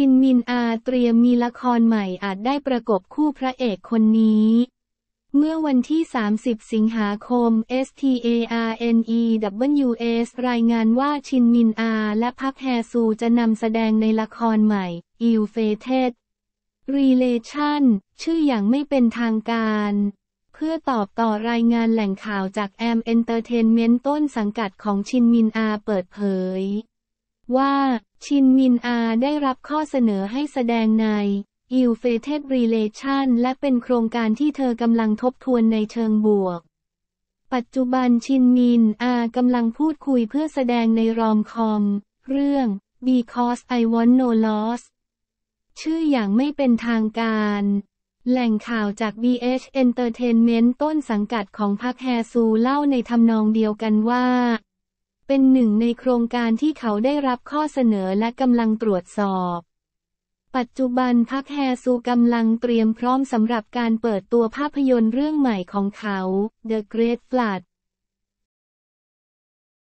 ชินมินอาเตรียมมีละครใหม่อาจได้ประกบคู่พระเอกคนนี้ เมื่อวันที่ 30 สิงหาคม STARNEWS รายงานว่าชินมินอา และพักแฮซูจะนำแสดงในละครใหม่ Il Fate ท Relation ชื่ออย่างไม่เป็นทางการ เพื่อตอบต่อรายงานแหล่งข่าวจากแอมเอนเตอร์เทนเมนต์ต้นสังกัดของชินมินอา เปิดเผยว่า ชินมินอาได้รับข้อเสนอให้แสดงในอิวเฟเทสรีเลชันและเป็นโครงการที่เธอกำลังทบทวนในเชิงบวก ปัจจุบันชินมินอากำลังพูดคุยเพื่อแสดงในรอมคอมเรื่อง Because I Want No Loss ชื่ออย่างไม่เป็นทางการ แหล่งข่าวจาก BH Entertainment ต้นสังกัดของพักแฮซูเล่าในทำนองเดียวกันว่าเป็นหนึ่งในโครงการที่เขาได้รับข้อเสนอและกำลังตรวจสอบ ปัจจุบันพักแฮซูกำลังเตรียมพร้อมสำหรับการเปิดตัวภาพยนตร์เรื่องใหม่ของเขา The Great Flood